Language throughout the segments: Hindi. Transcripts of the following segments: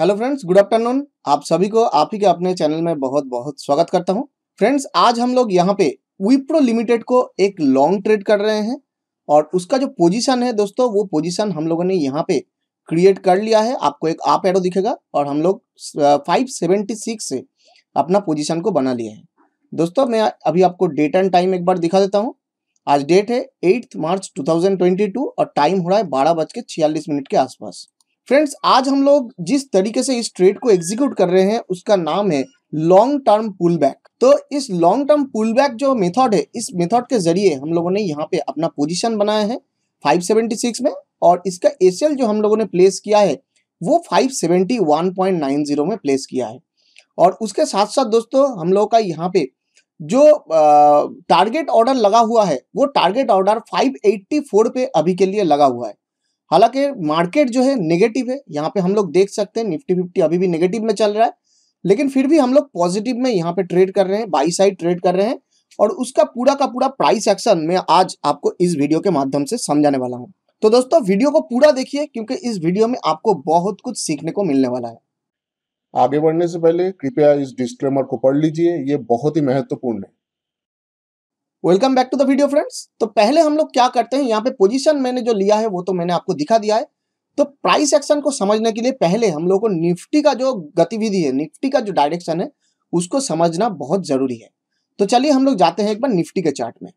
हेलो फ्रेंड्स गुड आफ्टरनून आप सभी को आप ही के अपने चैनल में बहुत बहुत स्वागत करता हूं फ्रेंड्स आज हम लोग यहां पे विप्रो लिमिटेड को एक लॉन्ग ट्रेड कर रहे हैं और उसका जो पोजीशन है दोस्तों वो पोजीशन हम लोगों ने यहाँ पे क्रिएट कर लिया है आपको एक आप एरो दिखेगा और हम लोग फाइव से अपना पोजिशन को बना लिए हैं दोस्तों मैं अभी आपको डेट एंड टाइम एक बार दिखा देता हूँ आज डेट है एट्थ मार्च टू और टाइम हो रहा है बारह बज के छियालीस मिनट के आसपास फ्रेंड्स आज हम लोग जिस तरीके से इस ट्रेड को एग्जीक्यूट कर रहे हैं उसका नाम है लॉन्ग टर्म पुल बैक तो इस लॉन्ग टर्म पुल बैक जो मेथड है इस मेथड के जरिए हम लोगों ने यहाँ पे अपना पोजिशन बनाया है 576 में और इसका एस जो हम लोगों ने प्लेस किया है वो 571.90 में प्लेस किया है और उसके साथ साथ दोस्तों हम लोगों का यहाँ पे जो टारगेट ऑर्डर लगा हुआ है वो टारगेट ऑर्डर 584 पे अभी के लिए लगा हुआ है हालांकि मार्केट जो है नेगेटिव है यहाँ पे हम लोग देख सकते हैं निफ्टी फिफ्टी अभी भी नेगेटिव में चल रहा है लेकिन फिर भी हम लोग पॉजिटिव में यहाँ पे ट्रेड कर रहे हैं बाई साइड ट्रेड कर रहे हैं और उसका पूरा का पूरा प्राइस एक्शन मैं आज आपको इस वीडियो के माध्यम से समझाने वाला हूँ तो दोस्तों वीडियो को पूरा देखिए क्योंकि इस वीडियो में आपको बहुत कुछ सीखने को मिलने वाला है आगे बढ़ने से पहले कृपया इस डिस्क्लेमर को पढ़ लीजिए ये बहुत ही महत्वपूर्ण है welcome back to the video friends तो पहले हम लोग क्या करते हैं यहाँ पे पोजीशन मैंने जो लिया है वो तो मैंने आपको दिखा दिया है तो प्राइस एक्शन को समझने के लिए पहले हम लोग को निफ्टी का जो गतिविधि है निफ्टी का जो डायरेक्शन है उसको समझना बहुत जरूरी है तो चलिए हम लोग जाते हैं एक बार निफ्टी के चार्ट में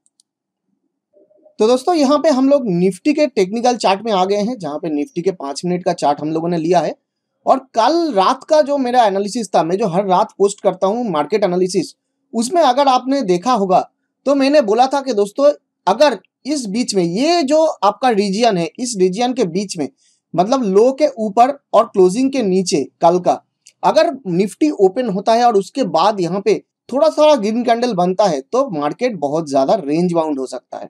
तो दोस्तों यहाँ पे हम लोग निफ्टी के टेक्निकल चार्ट में आ गए हैं जहाँ पे निफ्टी के पांच मिनट का चार्ट हम लोगों ने लिया है और कल रात का जो मेरा एनालिसिस था मैं जो हर रात पोस्ट करता हूँ मार्केट एनालिसिस उसमें अगर आपने देखा होगा तो मैंने बोला था कि दोस्तों अगर इस बीच में ये जो आपका रीजियन है इस रीजियन के बीच में मतलब लो के ऊपर और क्लोजिंग के नीचे कल का अगर निफ्टी ओपन होता है और उसके बाद यहाँ पे थोड़ा सा ग्रीन कैंडल बनता है तो मार्केट बहुत ज्यादा रेंज बाउंड हो सकता है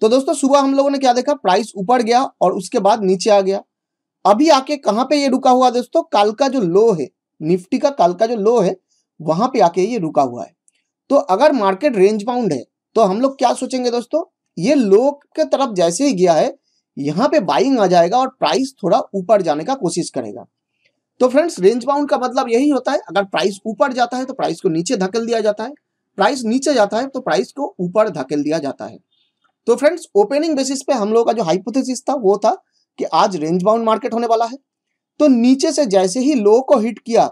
तो दोस्तों सुबह हम लोगों ने क्या देखा प्राइस ऊपर गया और उसके बाद नीचे आ गया अभी आके कहाँ पे ये रुका हुआ दोस्तों काल का जो लो है निफ्टी का काल का जो लो है वहां पे आके ये रुका हुआ है तो अगर मार्केट रेंज बाउंड है तो हम लोग क्या सोचेंगे दोस्तों ये लो के तरफ जैसे ही गया है यहाँ पे बाइंग आ जाएगा और प्राइस थोड़ा ऊपर जाने का कोशिश करेगा तो फ्रेंड्स रेंज बाउंड का मतलब यही होता है अगर प्राइस ऊपर जाता है तो प्राइस को नीचे धकेल दिया जाता है प्राइस नीचे जाता है तो प्राइस को ऊपर धकेल दिया जाता है तो फ्रेंड्स ओपनिंग बेसिस पे हम लोग का जो हाइपोथेसिस था वो था कि आज रेंज बाउंड मार्केट होने वाला है तो नीचे से जैसे ही लो को हिट किया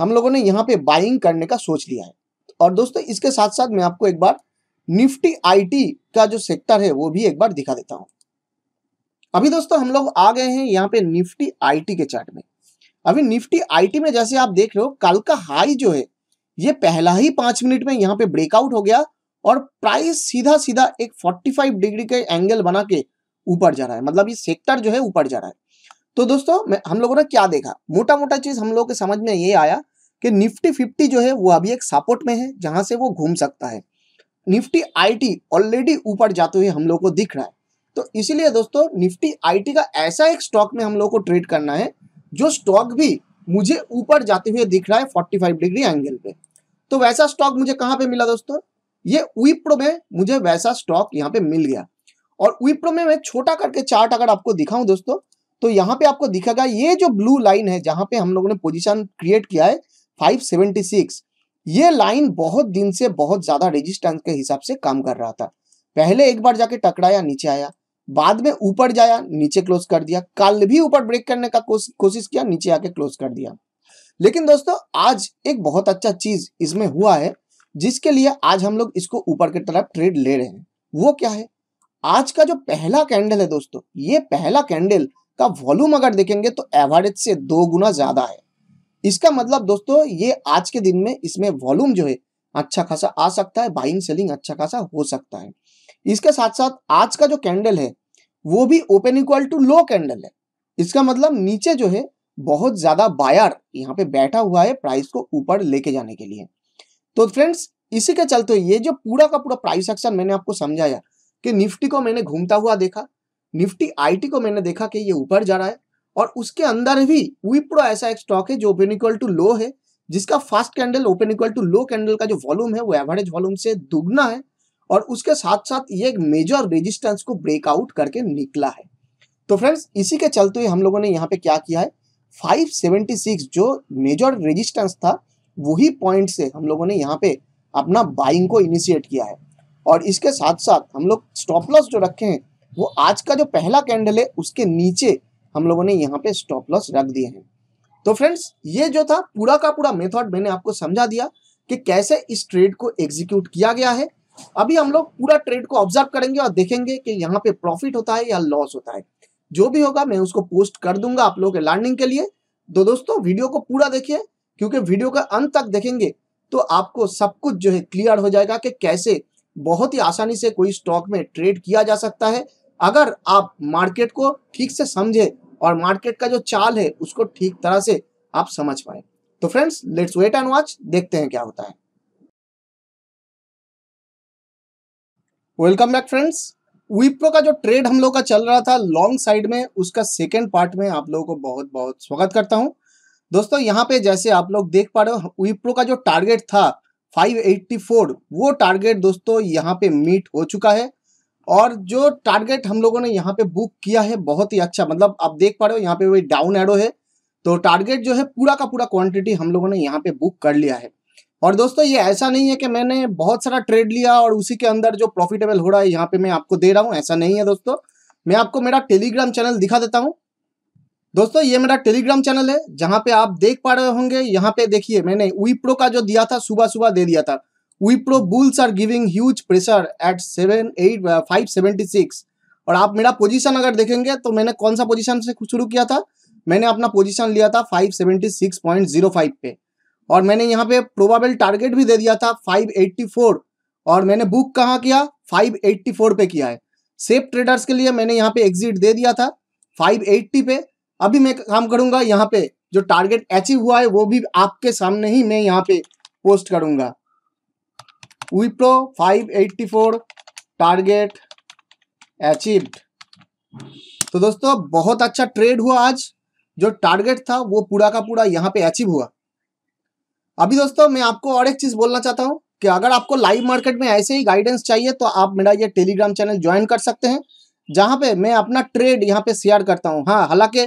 हम लोगों ने यहाँ पे बाइंग करने का सोच लिया है और दोस्तों इसके साथ साथ मैं आपको एक बार निफ्टी आईटी का जो सेक्टर है वो भी एक बार दिखा देता हूं अभी दोस्तों हम लोग आ गए हैं यहाँ पे निफ्टी आईटी के चार्ट में अभी निफ्टी आईटी में जैसे आप देख रहे हो कल का हाई जो है ये पहला ही पांच मिनट में यहाँ पे ब्रेकआउट हो गया और प्राइस सीधा सीधा एक 45 डिग्री के एंगल बना के ऊपर जा रहा है मतलब ये सेक्टर जो है ऊपर जा रहा है तो दोस्तों हम लोगों ने क्या देखा मोटा मोटा चीज हम लोगों के समझ में ये आया कि निफ्टी फिफ्टी जो है वो अभी एक सपोर्ट में है जहां से वो घूम सकता है निफ्टी आईटी ऑलरेडी ऊपर जाते हुए हम लोग को दिख रहा है तो इसीलिए दोस्तों निफ्टी आईटी का ऐसा एक स्टॉक में हम लोग को ट्रेड करना है जो स्टॉक भी मुझे ऊपर जाते हुए दिख रहा है 45 डिग्री एंगल पे तो वैसा स्टॉक मुझे कहाँ पे मिला दोस्तों ये विप्रो में मुझे वैसा स्टॉक यहाँ पे मिल गया और विप्रो में मैं छोटा करके चार्ट अगर आपको दिखाऊं दोस्तों तो यहाँ पे आपको दिखेगा ये जो ब्लू लाइन है जहां पे हम लोगों ने पोजिशन क्रिएट किया है फाइव ये लाइन बहुत दिन से बहुत ज्यादा रेजिस्टेंस के हिसाब से काम कर रहा था पहले एक बार जाके टकराया नीचे आया बाद में ऊपर जाया नीचे क्लोज कर दिया कल भी ऊपर ब्रेक करने का कोशिश किया नीचे आके क्लोज कर दिया लेकिन दोस्तों आज एक बहुत अच्छा चीज इसमें हुआ है जिसके लिए आज हम लोग इसको ऊपर की तरफ ट्रेड ले रहे हैं वो क्या है आज का जो पहला कैंडल है दोस्तों ये पहला कैंडल का वॉल्यूम अगर देखेंगे तो एवरेज से दो गुना ज्यादा है इसका मतलब दोस्तों ये आज के दिन में इसमें वॉल्यूम जो है अच्छा खासा आ सकता है बाइंग सेलिंग अच्छा खासा हो सकता है इसके साथ साथ आज का जो कैंडल है वो भी open equal to low candle है इसका मतलब नीचे जो है बहुत ज्यादा बायर यहाँ पे बैठा हुआ है प्राइस को ऊपर लेके जाने के लिए तो फ्रेंड्स इसी के चलते ये जो पूरा का पूरा प्राइस एक्शन मैंने आपको समझाया कि निफ्टी को मैंने घूमता हुआ देखा निफ्टी आईटी को मैंने देखा कि ये ऊपर जा रहा है और उसके अंदर भी विप्रो ऐसा एक स्टॉक है जो ओपन इक्वल टू लो है जिसका fast candle open equal to low candle का जो वॉल्यूम है वो एवरेज वॉल्यूम से दुगना है और उसके साथ साथ ये एक मेजर रेजिस्टेंस को ब्रेकआउट करके निकला है तो फ्रेंड्स इसी के चलते ही हम लोगों ने यहाँ पे क्या किया है 576 जो मेजर रेजिस्टेंस था वही पॉइंट से हम लोगों ने यहाँ पे अपना बाइंग को इनिशिएट किया है और इसके साथ साथ हम लोग स्टॉप लॉस जो रखे हैं वो आज का जो पहला कैंडल है उसके नीचे हम लोगों ने यहाँ पे स्टॉप लॉस रख दिए हैं तो फ्रेंड्स ये जो था पूरा का पूरा मेथड मैंने आपको समझा दिया कि कैसे इस ट्रेड को एग्जीक्यूट किया गया है अभी हम लोग पूरा ट्रेड को ऑब्जर्व करेंगे और देखेंगे कि यहाँ पे प्रॉफिट होता है या लॉस होता है जो भी होगा मैं उसको पोस्ट कर दूंगा आप लोगों के लर्निंग के लिए तो दोस्तों वीडियो को पूरा देखिए क्योंकि वीडियो का अंत तक देखेंगे तो आपको सब कुछ जो है क्लियर हो जाएगा कि कैसे बहुत ही आसानी से कोई स्टॉक में ट्रेड किया जा सकता है अगर आप मार्केट को ठीक से समझे और मार्केट का जो चाल है उसको ठीक तरह से आप समझ पाए तो friends let's wait and watch देखते हैं क्या होता है वेलकम बैक फ्रेंड्स विप्रो का जो ट्रेड हम लोग का चल रहा था लॉन्ग साइड में उसका सेकेंड पार्ट में आप लोगों को बहुत बहुत स्वागत करता हूं दोस्तों यहाँ पे जैसे आप लोग देख पा रहे हो विप्रो का जो टारगेट था 584 वो टारगेट दोस्तों यहाँ पे मीट हो चुका है और जो टारगेट हम लोगों ने यहाँ पे बुक किया है बहुत ही अच्छा मतलब आप देख पा रहे हो यहाँ पे वही डाउन एरो है तो टारगेट जो है पूरा का पूरा क्वांटिटी हम लोगों ने यहाँ पे बुक कर लिया है और दोस्तों ये ऐसा नहीं है कि मैंने बहुत सारा ट्रेड लिया और उसी के अंदर जो प्रॉफिटेबल हो रहा है यहाँ पे मैं आपको दे रहा हूँ ऐसा नहीं है दोस्तों मैं आपको मेरा टेलीग्राम चैनल दिखा देता हूँ दोस्तों ये मेरा टेलीग्राम चैनल है जहाँ पे आप देख पा रहे होंगे यहाँ पे देखिए मैंने वीप्रो का जो दिया था सुबह सुबह दे दिया था Wipro bulls are giving huge pressure at seven eight five seventy six और आप मेरा पोजीशन अगर देखेंगे तो मैंने कौन सा पोजीशन से शुरू किया था मैंने अपना पोजीशन लिया था 576.05 पे और मैंने यहाँ पे प्रोबेबल टारगेट भी दे दिया था 584 और मैंने बुक कहाँ किया 584 पे किया है सेफ ट्रेडर्स के लिए मैंने यहाँ पे एग्जिट दे दिया था 580 पे अभी मैं काम करूंगा यहाँ पे जो टारगेट अचीव हुआ है वो भी आपके सामने ही मैं यहाँ पे पोस्ट करूंगा विप्रो 584 टारगेट अचीव्ड तो दोस्तों बहुत अच्छा ट्रेड हुआ आज जो टारगेट था वो पूरा का पूरा यहाँ पे अचीव हुआ अभी दोस्तों मैं आपको और एक चीज़ बोलना चाहता हूँ कि अगर आपको लाइव मार्केट में ऐसे ही गाइडेंस चाहिए तो आप मेरा ये टेलीग्राम चैनल ज्वाइन कर सकते हैं जहाँ पे मैं अपना ट्रेड यहाँ पे शेयर करता हूँ हाँ हालांकि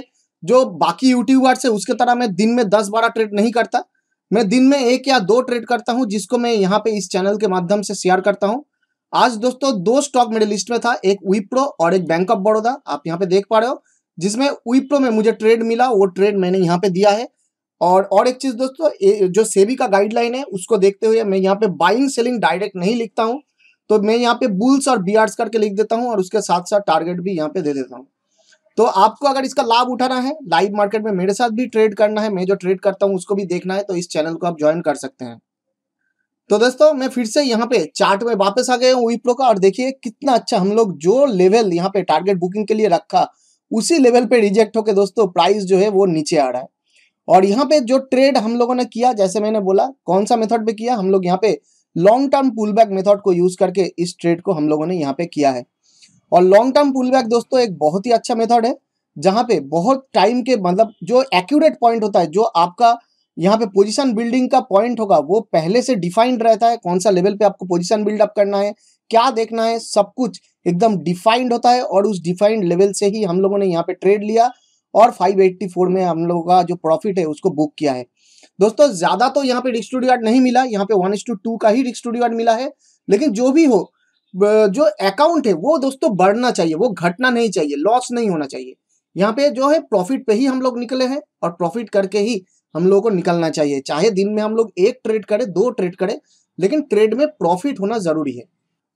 जो बाकी यूट्यूबर्स है उसके तरह मैं दिन में दस बारह ट्रेड नहीं करता मैं दिन में एक या दो ट्रेड करता हूं जिसको मैं यहाँ पे इस चैनल के माध्यम से शेयर करता हूं आज दोस्तों दो स्टॉक मेरे लिस्ट में था एक विप्रो और एक बैंक ऑफ बड़ौदा आप यहाँ पे देख पा रहे हो जिसमें विप्रो में मुझे ट्रेड मिला वो ट्रेड मैंने यहाँ पे दिया है और और एक चीज दोस्तों जो सेबी का गाइडलाइन है उसको देखते हुए मैं यहाँ पे बाइंग सेलिंग डायरेक्ट नहीं लिखता हूँ तो मैं यहाँ पे बुल्स और बी करके लिख देता हूँ और उसके साथ साथ टारगेट भी यहाँ पे दे देता हूँ तो आपको अगर इसका लाभ उठाना है लाइव मार्केट में मेरे साथ भी ट्रेड करना है मैं जो ट्रेड करता हूँ उसको भी देखना है तो इस चैनल को आप ज्वाइन कर सकते हैं तो दोस्तों मैं फिर से यहाँ पे चार्ट में वापस आ गए हूँ विप्रो का और देखिए कितना अच्छा हम लोग जो लेवल यहाँ पे टारगेट बुकिंग के लिए रखा उसी लेवल पे रिजेक्ट होके दोस्तों प्राइस जो है वो नीचे आ रहा है और यहाँ पे जो ट्रेड हम लोगों ने किया जैसे मैंने बोला कौन सा मेथड पे किया हम लोग यहाँ पे long term pull back method को यूज करके इस ट्रेड को हम लोगों ने यहाँ पे किया है और लॉन्ग टर्म पुल बैक दोस्तों एक बहुत ही अच्छा मेथड है जहाँ पे बहुत टाइम के मतलब जो एक्यूरेट पॉइंट होता है जो आपका यहाँ पे पोजीशन बिल्डिंग का पॉइंट होगा वो पहले से डिफाइंड रहता है कौन सा लेवल पे आपको पोजीशन बिल्डअप करना है क्या देखना है सब कुछ एकदम डिफाइंड होता है और उस डिफाइंड लेवल से ही हम लोगों ने यहाँ पे ट्रेड लिया और 584 में हम लोगों का जो प्रॉफिट है उसको बुक किया है दोस्तों ज्यादा तो यहाँ पे रिक्स टू नहीं मिला यहाँ पे वन टू का ही रिक्स टू मिला है लेकिन जो भी हो जो अकाउंट है वो दोस्तों बढ़ना चाहिए वो घटना नहीं चाहिए लॉस नहीं होना चाहिए यहाँ पे जो है प्रॉफिट पे ही हम लोग निकले हैं और प्रॉफिट करके ही हम लोगों को निकलना चाहिए चाहे दिन में हम लोग एक ट्रेड करें दो ट्रेड करें लेकिन ट्रेड में प्रॉफिट होना जरूरी है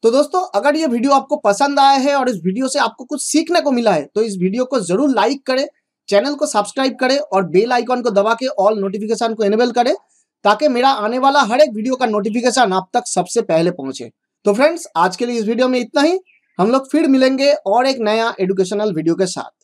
तो दोस्तों अगर ये वीडियो आपको पसंद आया है और इस वीडियो से आपको कुछ सीखने को मिला है तो इस वीडियो को जरूर लाइक करें चैनल को सब्सक्राइब करें और बेल आइकॉन को दबा के ऑल नोटिफिकेशन को एनेबल करें ताकि मेरा आने वाला हर एक वीडियो का नोटिफिकेशन आप तक सबसे पहले पहुंचे तो फ्रेंड्स आज के लिए इस वीडियो में इतना ही हम लोग फिर मिलेंगे और एक नया एडुकेशनल वीडियो के साथ